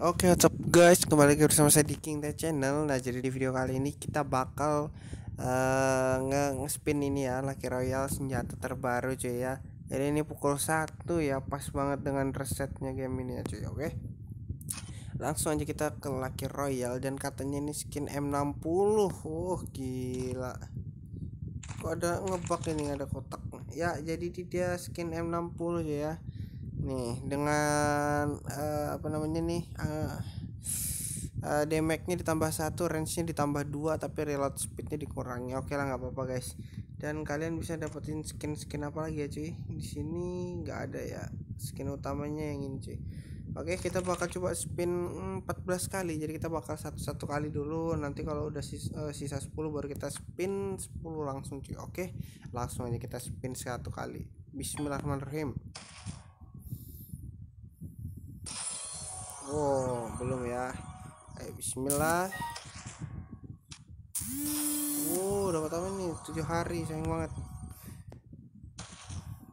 Oke, okay, what's up guys? Kembali lagi bersama saya di King The Channel. Nah, jadi di video kali ini kita bakal uh, nge-spin ini ya, Laki Royal senjata terbaru cuy ya. Jadi ini pukul satu ya, pas banget dengan resetnya game ini ya cuy, oke? Okay? Langsung aja kita ke Laki Royal dan katanya ini skin M60. Oh, uh, gila. Kok ada ngebak ini ada kotak. Ya, jadi dia skin M60 cuy ya nih dengan uh, apa namanya nih uh, uh, damage-nya ditambah satu range-nya ditambah dua tapi reload speed-nya dikurangi oke lah nggak apa-apa guys dan kalian bisa dapetin skin skin apa lagi ya cuy di sini nggak ada ya skin utamanya yang ini cuy oke kita bakal coba spin 14 kali jadi kita bakal satu satu kali dulu nanti kalau udah sisa, uh, sisa 10 baru kita spin 10 langsung cuy oke langsung aja kita spin satu kali Bismillahirrahmanirrahim oh belum ya Ayo, eh, Bismillah oh dapat apa ini tujuh hari sayang banget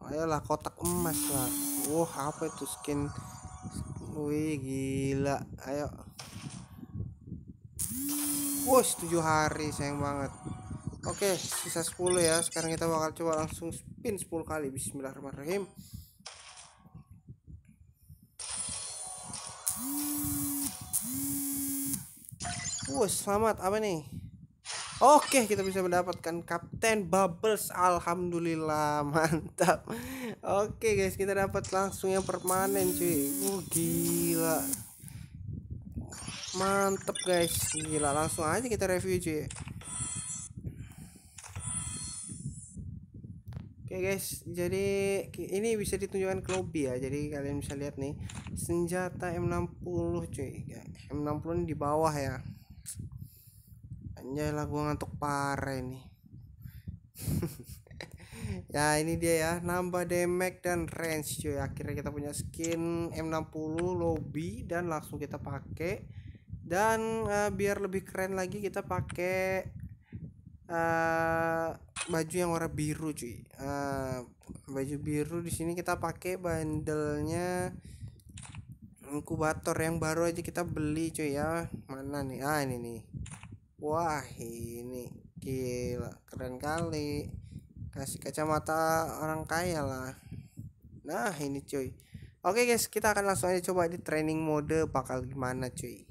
ayolah kotak emas lah wah oh, apa itu skin wih gila ayo Wah, tujuh hari sayang banget Oke, sisa 10 ya. Sekarang kita bakal coba langsung spin 10 kali. Bismillahirrahmanirrahim. Wah, selamat apa nih? Oke, kita bisa mendapatkan Kapten Bubbles. Alhamdulillah, mantap. Oke, guys, kita dapat langsung yang permanen, cuy. Uh, gila. Mantap, guys. Gila, langsung aja kita review, cuy. Oke, guys. Jadi ini bisa ditunjukkan ke lobby ya. Jadi kalian bisa lihat nih senjata M60, cuy. M60 ini di bawah ya anjay lah gua ngantuk pare nih ya ini dia ya nambah damage dan range cuy akhirnya kita punya skin M60 lobby dan langsung kita pakai dan uh, biar lebih keren lagi kita pakai uh, baju yang warna biru cuy uh, baju biru di sini kita pakai bandelnya inkubator yang baru aja kita beli cuy ya mana nih ah ini nih wah ini gila keren kali kasih kacamata orang kaya lah nah ini cuy oke guys kita akan langsung aja coba di training mode bakal gimana cuy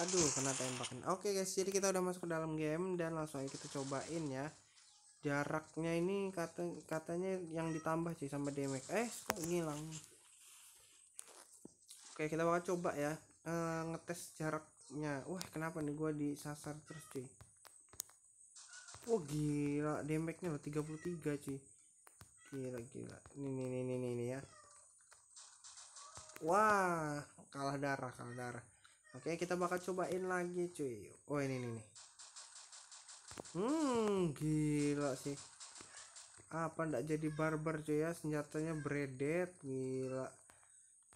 aduh kena tembakan oke guys jadi kita udah masuk ke dalam game dan langsung aja kita cobain ya jaraknya ini kata katanya yang ditambah sih sama damage eh kok ngilang oke kita bakal coba ya e, ngetes jaraknya wah kenapa nih gua disasar terus cuy Wah oh, gila damage nya loh 33 cuy gila gila ini ini ini ini nih ya wah kalah darah kalah darah oke kita bakal cobain lagi cuy oh ini ini. nih hmm gila sih apa ndak jadi barbar cuy ya senjatanya bredet gila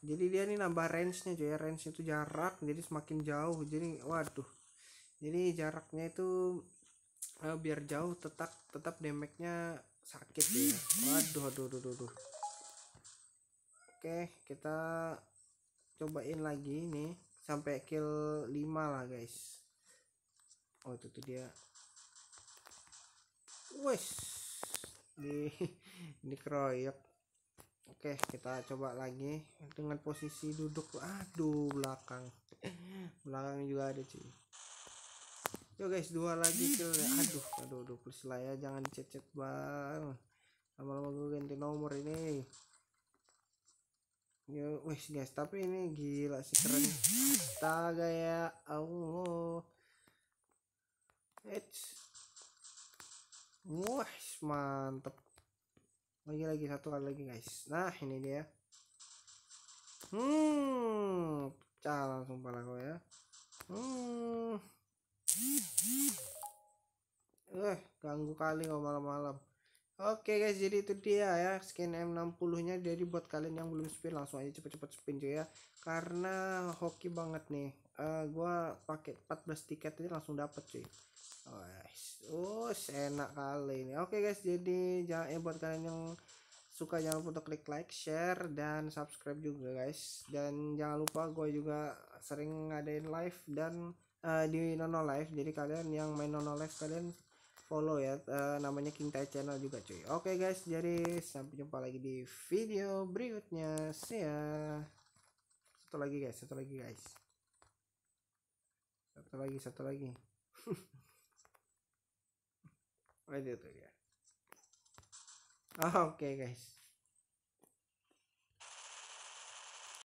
jadi dia nih nambah range nya cuy ya range itu jarak jadi semakin jauh jadi waduh jadi jaraknya itu eh, biar jauh tetap tetap damage-nya sakit ya waduh aduh aduh aduh, aduh. oke kita cobain lagi nih sampai kill 5 lah guys oh itu tuh dia wes di keroyok. oke kita coba lagi dengan posisi duduk aduh belakang belakang juga ada cuy yo guys dua lagi cuy aduh aduh aduh please lah ya jangan cecet bang lama-lama gue ganti nomor ini yo wes guys tapi ini gila sih keren astaga ya Allah It's Wah, mantep. Lagi-lagi satu kali lagi, guys. Nah, ini dia. Hmm, pecah langsung pala kau ya. Hmm. Eh, ganggu kali kau malam-malam. Oke guys, jadi itu dia ya skin M60-nya. Jadi buat kalian yang belum spin langsung aja cepat-cepat spin cuy ya. Karena hoki banget nih uh, eh, gue pakai 14 tiket ini langsung dapet cuy oh, uh, enak kali ini oke guys jadi jangan ya buat kalian yang suka jangan lupa untuk klik like share dan subscribe juga guys dan jangan lupa gue juga sering ngadain live dan uh, di nono live jadi kalian yang main nono live kalian follow ya uh, namanya King Tai channel juga cuy oke guys jadi sampai jumpa lagi di video berikutnya see ya satu lagi guys satu lagi guys satu lagi satu lagi oh itu tuh ya oh, oke guys